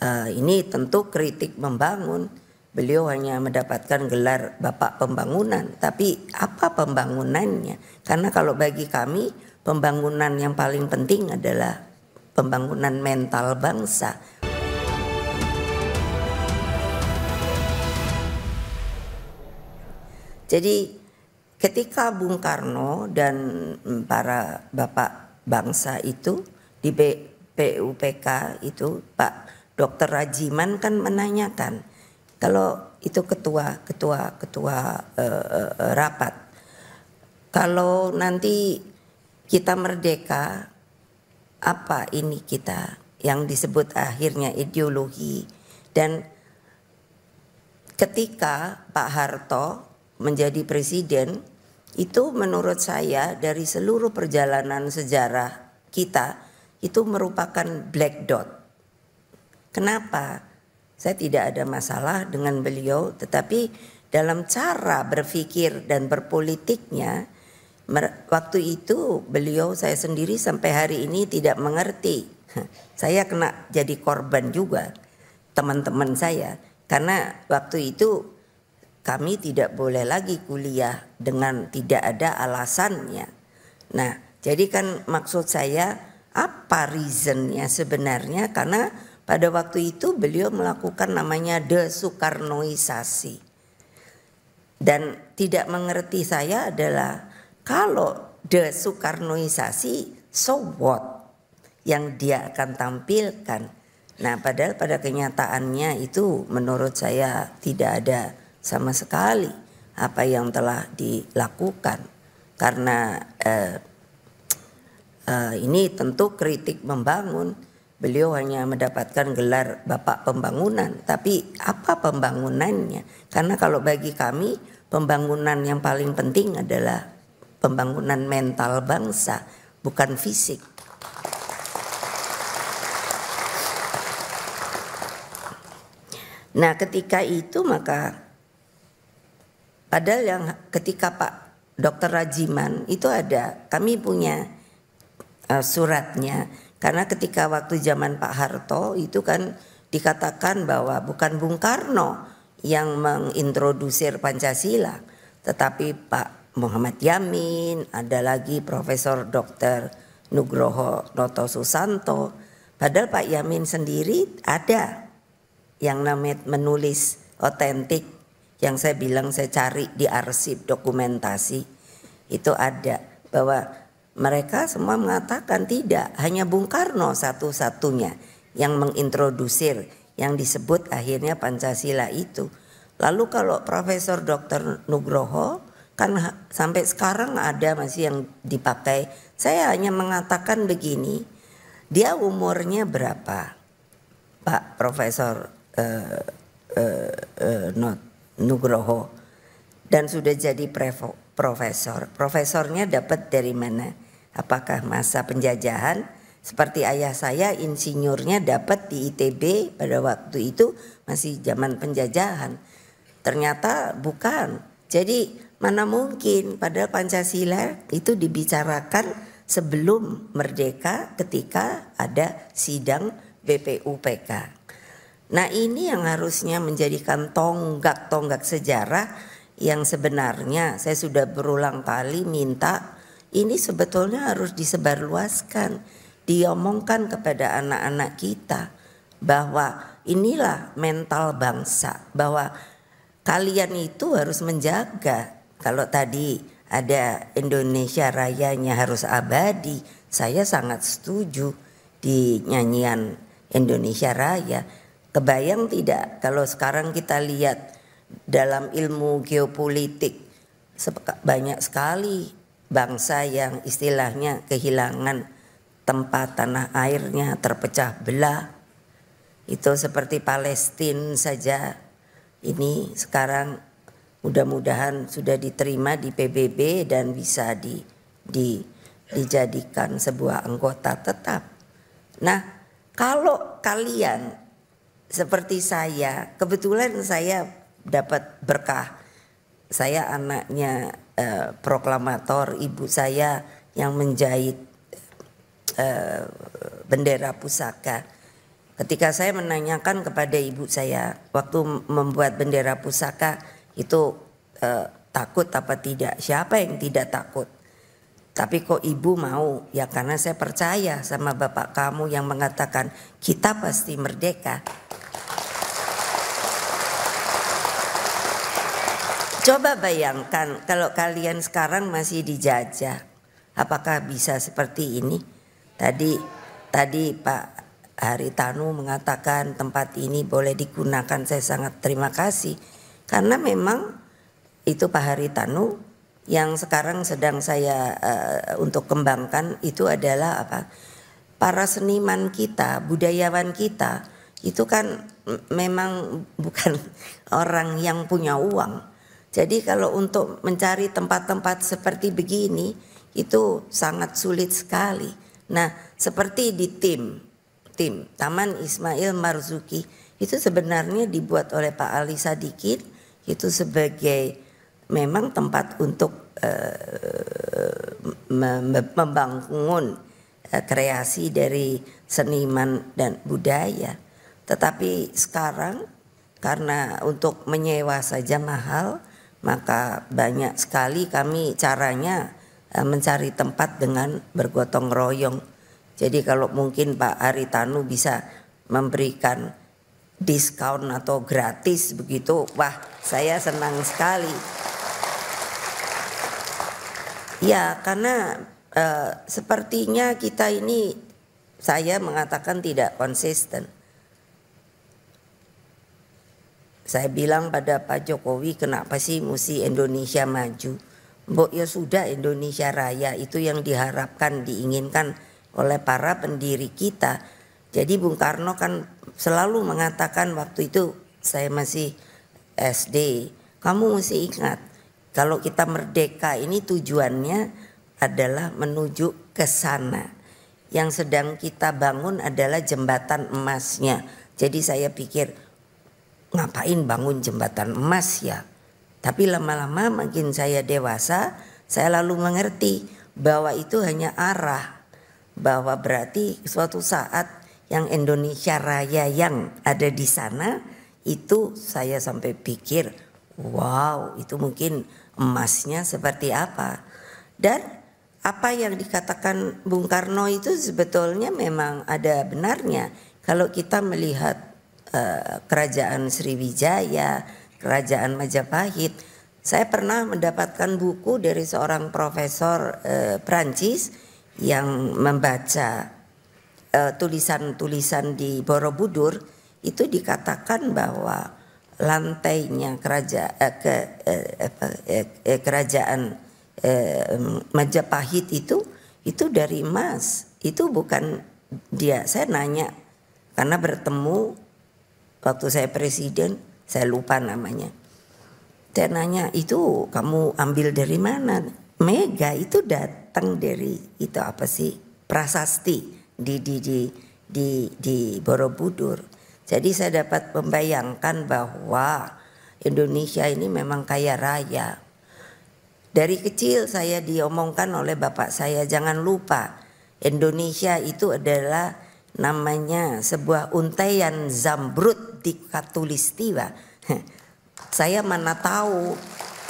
uh, ini tentu kritik membangun. Beliau hanya mendapatkan gelar Bapak Pembangunan, tapi apa pembangunannya? Karena kalau bagi kami pembangunan yang paling penting adalah pembangunan mental bangsa. Jadi ketika Bung Karno dan para bapak bangsa itu di BPUPK itu Pak Dokter Rajiman kan menanyakan kalau itu ketua ketua ketua eh, eh, eh, rapat kalau nanti kita merdeka apa ini kita yang disebut akhirnya ideologi dan ketika Pak Harto menjadi presiden itu menurut saya dari seluruh perjalanan sejarah kita itu merupakan black dot Kenapa? Saya tidak ada masalah dengan beliau, tetapi dalam cara berpikir dan berpolitiknya, waktu itu beliau saya sendiri sampai hari ini tidak mengerti. Saya kena jadi korban juga teman-teman saya karena waktu itu kami tidak boleh lagi kuliah dengan tidak ada alasannya. Nah, jadi kan maksud saya apa reasonnya sebenarnya karena pada waktu itu beliau melakukan namanya desoekarnoisasi. Dan tidak mengerti saya adalah kalau desoekarnoisasi so what yang dia akan tampilkan. Nah, padahal pada kenyataannya itu menurut saya tidak ada sama sekali apa yang telah dilakukan karena eh, eh, ini tentu kritik membangun Beliau hanya mendapatkan gelar Bapak Pembangunan, tapi apa pembangunannya? Karena kalau bagi kami, pembangunan yang paling penting adalah pembangunan mental bangsa, bukan fisik. Nah, ketika itu maka padahal yang ketika Pak Dr. Rajiman itu ada kami punya eh, suratnya karena ketika waktu zaman Pak Harto itu kan dikatakan bahwa bukan Bung Karno yang mengintrodusir Pancasila, tetapi Pak Muhammad Yamin, ada lagi Profesor Dr. Nugroho Noto Susanto. Padahal Pak Yamin sendiri ada yang namanya menulis otentik yang saya bilang saya cari di arsip dokumentasi itu ada bahwa mereka semua mengatakan tidak, hanya Bung Karno satu-satunya yang mengintrodusir yang disebut akhirnya Pancasila itu. Lalu kalau Profesor Dr. Nugroho kan sampai sekarang ada masih yang dipakai. Saya hanya mengatakan begini, dia umurnya berapa? Pak Profesor uh, uh, uh, Nugroho dan sudah jadi prevo, profesor. Profesornya dapat dari mana? Apakah masa penjajahan? Seperti ayah saya insinyurnya dapat di ITB pada waktu itu masih zaman penjajahan. Ternyata bukan. Jadi mana mungkin padahal Pancasila itu dibicarakan sebelum merdeka ketika ada sidang BPUPK. Nah ini yang harusnya menjadikan tonggak-tonggak sejarah yang sebenarnya saya sudah berulang kali minta ini sebetulnya harus disebarluaskan, diomongkan kepada anak-anak kita bahwa inilah mental bangsa, bahwa kalian itu harus menjaga. Kalau tadi ada Indonesia rayanya harus abadi, saya sangat setuju di nyanyian Indonesia Raya. Kebayang tidak kalau sekarang kita lihat dalam ilmu geopolitik banyak sekali bangsa yang istilahnya kehilangan tempat tanah airnya terpecah belah itu seperti Palestina saja ini sekarang mudah-mudahan sudah diterima di PBB dan bisa di, di dijadikan sebuah anggota tetap. Nah, kalau kalian seperti saya, kebetulan saya dapat berkah. Saya anaknya eh, proklamator, ibu saya yang menjahit eh, bendera pusaka. Ketika saya menanyakan kepada ibu saya waktu membuat bendera pusaka itu eh, takut apa tidak? Siapa yang tidak takut? Tapi kok ibu mau? Ya karena saya percaya sama bapak kamu yang mengatakan kita pasti merdeka. Coba bayangkan kalau kalian sekarang masih dijajah, apakah bisa seperti ini? Tadi tadi Pak Haritanu mengatakan tempat ini boleh digunakan, saya sangat terima kasih karena memang itu Pak Haritanu yang sekarang sedang saya uh, untuk kembangkan itu adalah apa? Para seniman kita, budayawan kita itu kan memang bukan orang yang punya uang jadi kalau untuk mencari tempat-tempat seperti begini itu sangat sulit sekali. Nah, seperti di tim, tim Taman Ismail Marzuki itu sebenarnya dibuat oleh Pak Ali Sadikin itu sebagai memang tempat untuk uh, membangun eh, kreasi dari seniman dan budaya. Tetapi sekarang karena untuk menyewa saja mahal, maka banyak sekali kami caranya eh, mencari tempat dengan bergotong royong. Jadi kalau mungkin Pak Aritanu bisa memberikan diskon atau gratis begitu, wah saya senang sekali. Ya karena eh, sepertinya kita ini saya mengatakan tidak konsisten Saya bilang pada Pak Jokowi, kenapa sih mesti Indonesia maju? Mbok ya sudah Indonesia Raya itu yang diharapkan, diinginkan oleh para pendiri kita. Jadi Bung Karno kan selalu mengatakan waktu itu saya masih SD, kamu mesti ingat kalau kita merdeka ini tujuannya adalah menuju ke sana. Yang sedang kita bangun adalah jembatan emasnya. Jadi saya pikir ngapain bangun jembatan emas ya? Tapi lama-lama makin saya dewasa, saya lalu mengerti bahwa itu hanya arah, bahwa berarti suatu saat yang Indonesia Raya yang ada di sana itu saya sampai pikir, wow, itu mungkin emasnya seperti apa. Dan apa yang dikatakan Bung Karno itu sebetulnya memang ada benarnya kalau kita melihat Eh, kerajaan Sriwijaya, kerajaan Majapahit. Saya pernah mendapatkan buku dari seorang profesor eh, Prancis yang membaca eh, tulisan-tulisan eh, di Borobudur itu dikatakan bahwa lantainya kerajaan eh, ke, eh, eh, eh, kerajaan eh, Majapahit itu itu dari emas itu bukan dia saya nanya karena bertemu waktu saya presiden saya lupa namanya saya nanya itu kamu ambil dari mana mega itu datang dari itu apa sih prasasti di di di di, di Borobudur jadi saya dapat membayangkan bahwa Indonesia ini memang kaya raya dari kecil saya diomongkan oleh bapak saya jangan lupa Indonesia itu adalah namanya sebuah untaian zambrut di katulistiwa. Saya mana tahu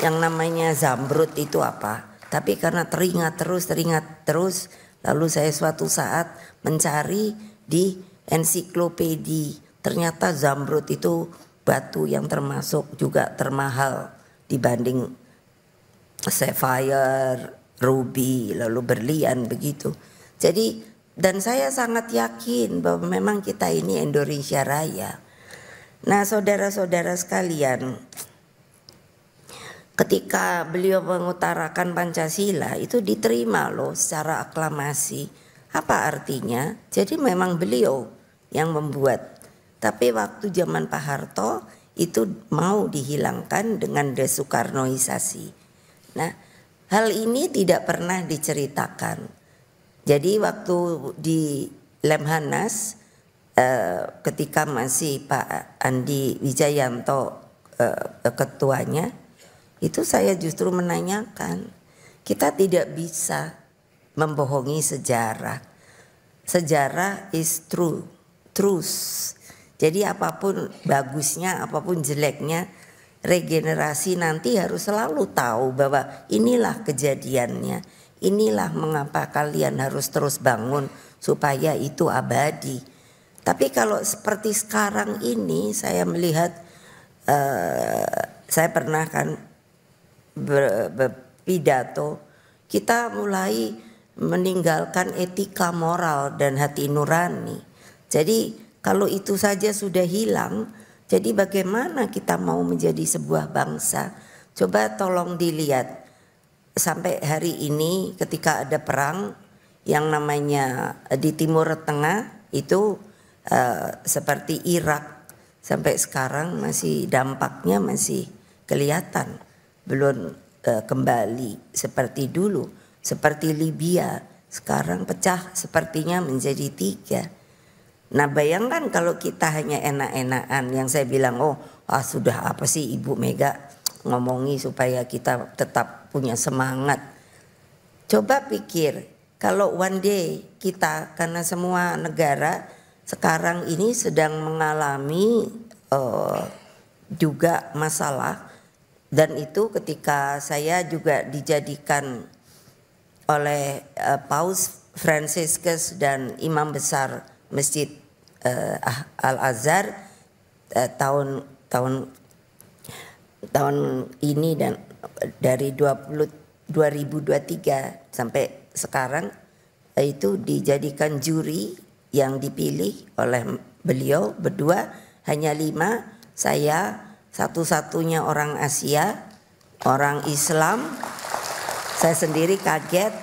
yang namanya zamrud itu apa. Tapi karena teringat terus, teringat terus, lalu saya suatu saat mencari di ensiklopedia, Ternyata zamrud itu batu yang termasuk juga termahal dibanding sapphire, ruby, lalu berlian begitu. Jadi dan saya sangat yakin bahwa memang kita ini Indonesia Raya Nah, saudara-saudara sekalian, ketika beliau mengutarakan Pancasila itu diterima loh secara aklamasi. Apa artinya? Jadi memang beliau yang membuat. Tapi waktu zaman Pak Harto itu mau dihilangkan dengan desukarnoisasi. Nah, hal ini tidak pernah diceritakan. Jadi waktu di Lemhanas eh, ketika masih Pak Andi Wijayanto eh, ketuanya itu saya justru menanyakan kita tidak bisa membohongi sejarah sejarah is true truth jadi apapun bagusnya apapun jeleknya regenerasi nanti harus selalu tahu bahwa inilah kejadiannya inilah mengapa kalian harus terus bangun supaya itu abadi tapi kalau seperti sekarang ini saya melihat uh, saya pernah kan ber, kita mulai meninggalkan etika moral dan hati nurani. Jadi kalau itu saja sudah hilang, jadi bagaimana kita mau menjadi sebuah bangsa? Coba tolong dilihat sampai hari ini ketika ada perang yang namanya di Timur Tengah itu uh, seperti Irak sampai sekarang masih dampaknya masih kelihatan belum uh, kembali seperti dulu seperti Libya sekarang pecah sepertinya menjadi tiga. Nah bayangkan kalau kita hanya enak-enakan yang saya bilang oh ah, sudah apa sih Ibu Mega ngomongi supaya kita tetap punya semangat. Coba pikir kalau one day kita karena semua negara sekarang ini sedang mengalami uh, juga masalah dan itu ketika saya juga dijadikan oleh uh, Paus Franciscus dan Imam Besar Masjid uh, Al Azhar uh, tahun tahun tahun ini dan dari 20 2023 sampai sekarang itu dijadikan juri yang dipilih oleh beliau berdua hanya lima saya satu-satunya orang Asia orang Islam saya sendiri kaget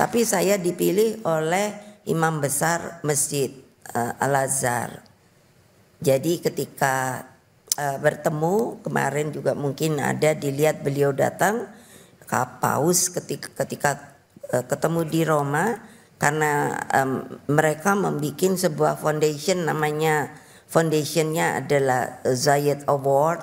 tapi saya dipilih oleh imam besar masjid uh, eh, Al Azhar jadi ketika uh, bertemu kemarin juga mungkin ada dilihat beliau datang Kapaus ketika, ketika uh, ketemu di Roma karena um, mereka membuat sebuah foundation namanya foundationnya adalah Zayed Award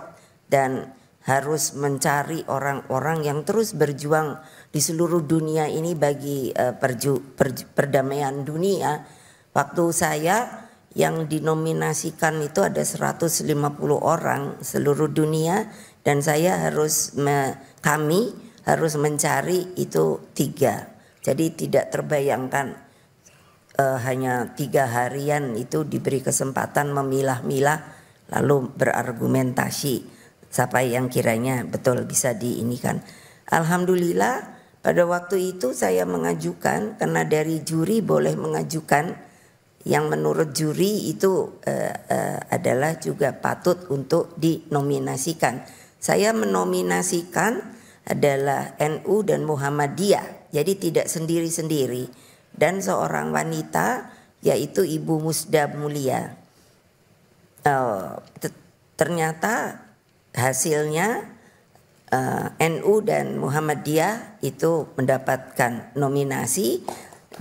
dan harus mencari orang-orang yang terus berjuang di seluruh dunia ini bagi uh, perju, per, perdamaian dunia. Waktu saya yang dinominasikan itu ada 150 orang seluruh dunia dan saya harus me, kami harus mencari itu tiga jadi tidak terbayangkan uh, hanya tiga harian itu diberi kesempatan memilah-milah lalu berargumentasi siapa yang kiranya betul bisa diinikan. Alhamdulillah pada waktu itu saya mengajukan karena dari juri boleh mengajukan yang menurut juri itu uh, uh, adalah juga patut untuk dinominasikan. Saya menominasikan adalah NU dan Muhammadiyah jadi tidak sendiri-sendiri dan seorang wanita yaitu Ibu Musda Mulia. Eh, ternyata hasilnya eh, NU dan Muhammadiyah itu mendapatkan nominasi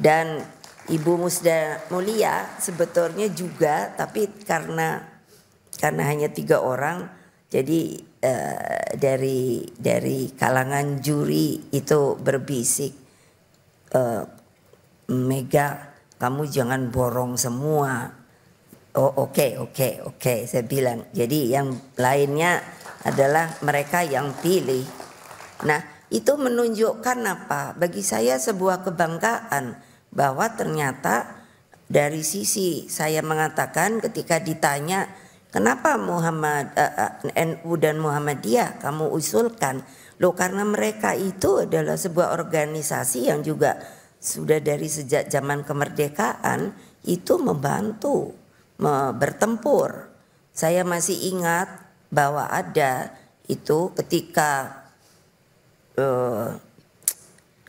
dan Ibu Musda Mulia sebetulnya juga tapi karena karena hanya tiga orang jadi Eh, dari dari kalangan juri itu berbisik uh, Mega kamu jangan borong semua oh oke okay, oke okay, oke okay, saya bilang jadi yang lainnya adalah mereka yang pilih nah itu menunjukkan apa bagi saya sebuah kebanggaan bahwa ternyata dari sisi saya mengatakan ketika ditanya Kenapa Muhammad uh, eh, eh, NU dan Muhammadiyah kamu usulkan? Loh karena mereka itu adalah sebuah organisasi yang juga sudah dari sejak zaman kemerdekaan itu membantu me bertempur. Saya masih ingat bahwa ada itu ketika uh,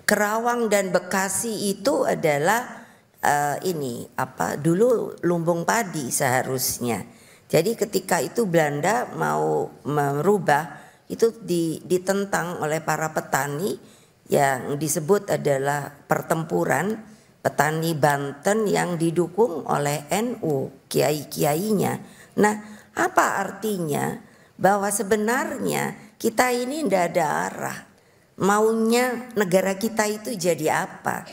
Kerawang dan Bekasi itu adalah uh, ini apa dulu lumbung padi seharusnya jadi ketika itu Belanda mau merubah itu ditentang oleh para petani yang disebut adalah pertempuran petani Banten yang didukung oleh NU kiai-kiainya. Nah, apa artinya bahwa sebenarnya kita ini tidak ada arah. Maunya negara kita itu jadi apa?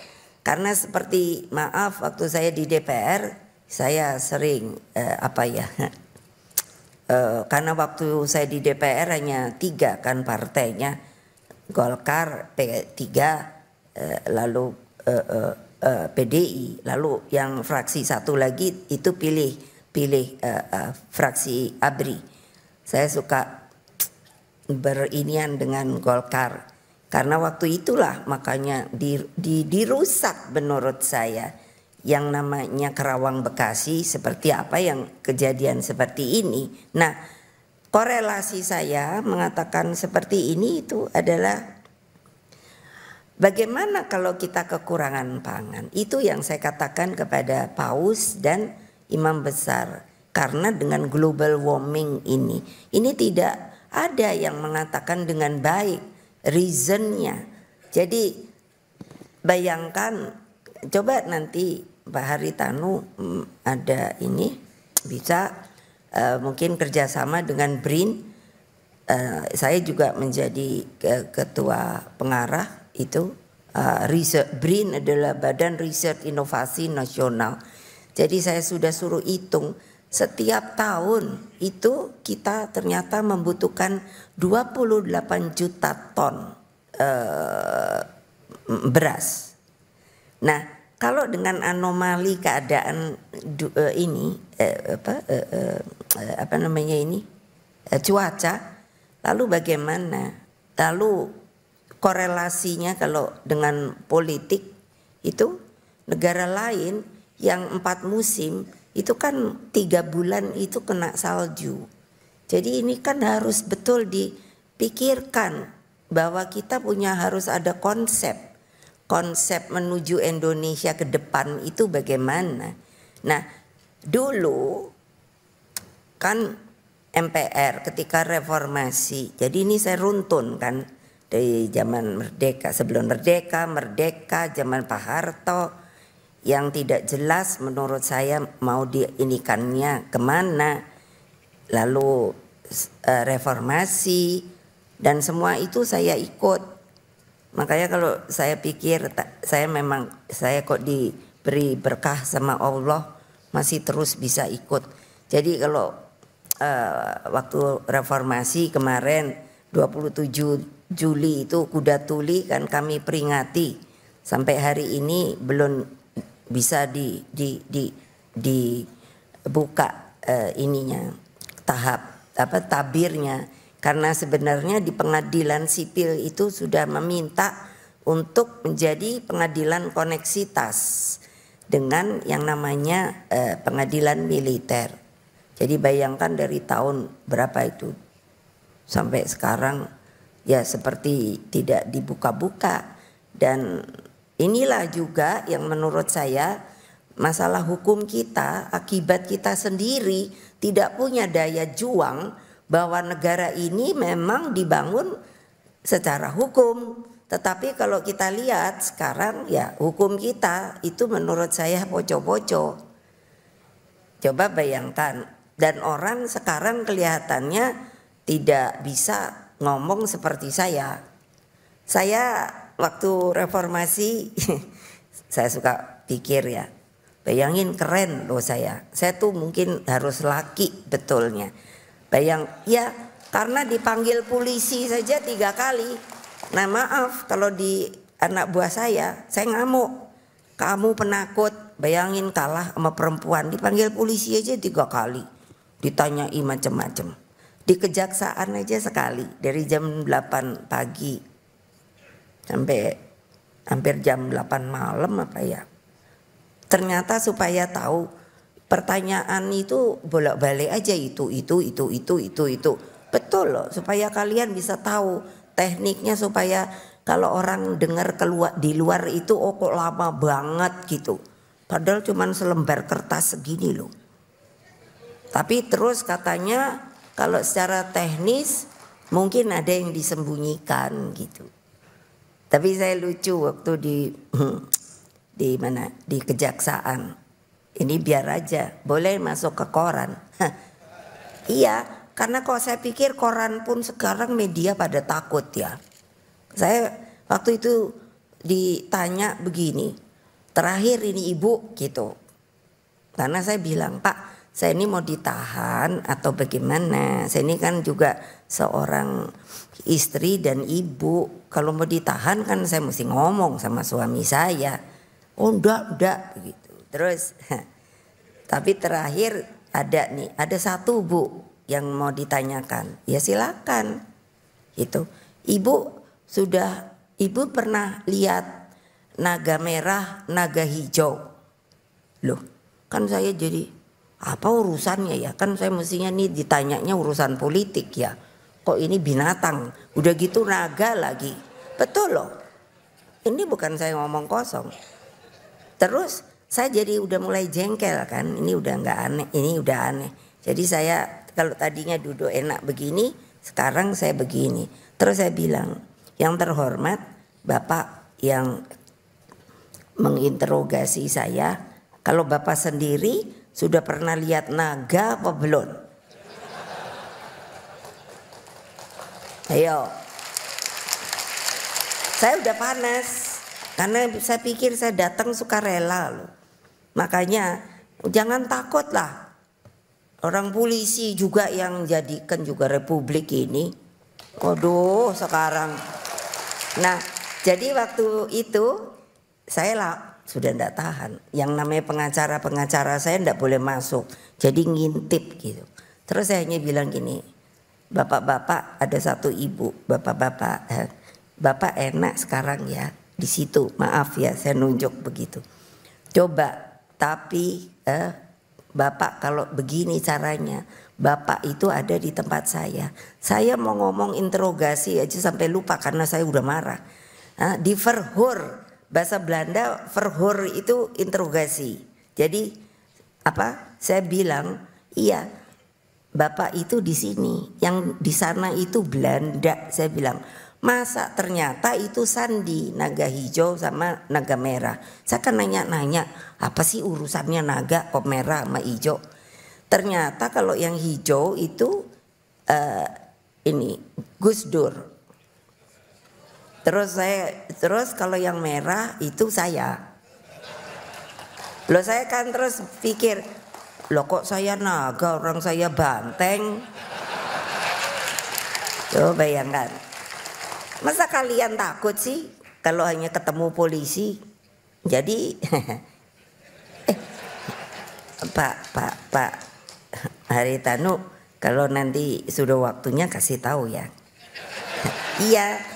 Karena seperti maaf waktu saya di DPR saya sering eh, apa ya Eh, karena waktu saya di DPR hanya tiga kan partainya Golkar P3 eh, lalu eh, PDI lalu yang fraksi satu lagi itu pilih pilih fraksi ABRI saya suka berinian dengan Golkar karena waktu itulah makanya di, di, dirusak menurut saya yang namanya Kerawang Bekasi seperti apa yang kejadian seperti ini. Nah, korelasi saya mengatakan seperti ini itu adalah bagaimana kalau kita kekurangan pangan. Itu yang saya katakan kepada Paus dan Imam Besar. Karena dengan global warming ini, ini tidak ada yang mengatakan dengan baik reasonnya. Jadi bayangkan, coba nanti Pak Tanu mm, ada ini bisa uh, mungkin kerjasama dengan BRIN. Uh, saya juga menjadi ketua pengarah itu. Uh, research BRIN adalah Badan Riset Inovasi Nasional. Jadi saya sudah suruh hitung setiap tahun itu kita ternyata membutuhkan 28 juta ton uh, beras. Nah, kalau dengan anomali keadaan eh, ini eh, apa eh, apa namanya ini cuaca lalu bagaimana lalu korelasinya kalau dengan politik itu negara lain yang empat musim itu kan tiga bulan itu kena salju jadi ini kan harus betul dipikirkan bahwa kita punya harus ada konsep konsep menuju Indonesia ke depan itu bagaimana. Nah, dulu kan MPR ketika reformasi. Jadi ini saya runtun kan dari zaman merdeka, sebelum merdeka, merdeka, zaman Pak Harto yang tidak jelas menurut saya mau diinikannya kemana. Lalu eh, reformasi dan semua itu saya ikut Makanya kalau saya pikir saya memang saya kok diberi berkah sama Allah masih terus bisa ikut. Jadi kalau uh, waktu reformasi kemarin 27 Juli itu kuda tuli kan kami peringati sampai hari ini belum bisa di di di dibuka uh, ininya tahap apa tabirnya karena sebenarnya di pengadilan sipil itu sudah meminta untuk menjadi pengadilan koneksitas dengan yang namanya eh, pengadilan militer. Jadi bayangkan dari tahun berapa itu sampai sekarang ya seperti tidak dibuka-buka dan inilah juga yang menurut saya masalah hukum kita akibat kita sendiri tidak punya daya juang bahwa negara ini memang dibangun secara hukum. Tetapi kalau kita lihat sekarang ya hukum kita itu menurut saya poco-poco. Coba bayangkan dan orang sekarang kelihatannya tidak bisa ngomong seperti saya. Saya waktu reformasi saya suka pikir ya. Bayangin keren loh saya. Saya tuh mungkin harus laki betulnya Bayang, ya karena dipanggil polisi saja tiga kali. Nah maaf kalau di anak buah saya, saya ngamuk. Kamu penakut, bayangin kalah sama perempuan. Dipanggil polisi aja tiga kali. Ditanyai macam-macam. Di kejaksaan aja sekali, dari jam 8 pagi sampai hampir jam 8 malam apa ya. Ternyata supaya tahu pertanyaan itu bolak-balik aja itu itu itu itu itu itu betul loh supaya kalian bisa tahu tekniknya supaya kalau orang dengar keluar di luar itu oh kok lama banget gitu padahal cuman selembar kertas segini loh tapi terus katanya kalau secara teknis mungkin ada yang disembunyikan gitu tapi saya lucu waktu di di mana di kejaksaan ini biar aja boleh masuk ke koran iya karena kalau saya pikir koran pun sekarang media pada takut ya saya waktu itu ditanya begini terakhir ini ibu gitu karena saya bilang pak saya ini mau ditahan atau bagaimana saya ini kan juga seorang istri dan ibu kalau mau ditahan kan saya mesti ngomong sama suami saya oh enggak enggak gitu Terus tapi terakhir ada nih, ada satu Bu yang mau ditanyakan. Ya silakan. Itu. Ibu sudah Ibu pernah lihat naga merah, naga hijau. Loh, kan saya jadi apa urusannya ya? Kan saya mestinya nih ditanyanya urusan politik ya. Kok ini binatang? Udah gitu naga lagi. Betul loh. Ini bukan saya ngomong kosong. Terus saya jadi udah mulai jengkel kan ini udah nggak aneh ini udah aneh jadi saya kalau tadinya duduk enak begini sekarang saya begini terus saya bilang yang terhormat bapak yang menginterogasi saya kalau bapak sendiri sudah pernah lihat naga apa belum ayo saya udah panas karena saya pikir saya datang suka rela loh. Makanya jangan takut lah. Orang polisi juga yang jadikan juga republik ini. Waduh sekarang. Nah jadi waktu itu saya lah sudah tidak tahan. Yang namanya pengacara-pengacara saya tidak boleh masuk. Jadi ngintip gitu. Terus saya hanya bilang gini, bapak-bapak ada satu ibu, bapak-bapak, eh, bapak enak sekarang ya, di situ. Maaf ya, saya nunjuk begitu. Coba, tapi eh, Bapak kalau begini caranya, Bapak itu ada di tempat saya. Saya mau ngomong interogasi aja sampai lupa karena saya udah marah. Nah, di verhur bahasa Belanda verhur itu interogasi. Jadi apa? Saya bilang, iya, Bapak itu di sini, yang di sana itu Belanda. Saya bilang, Masa ternyata itu sandi naga hijau sama naga merah. Saya kan nanya-nanya apa sih urusannya naga kok merah sama hijau. Ternyata kalau yang hijau itu uh, ini Gus Dur. Terus saya terus kalau yang merah itu saya. Loh saya kan terus pikir Loh kok saya naga orang saya banteng Coba bayangkan Masa kalian takut sih kalau hanya ketemu polisi? Jadi eh, Pak, Pak, Pak Haritanu kalau nanti sudah waktunya kasih tahu ya. iya,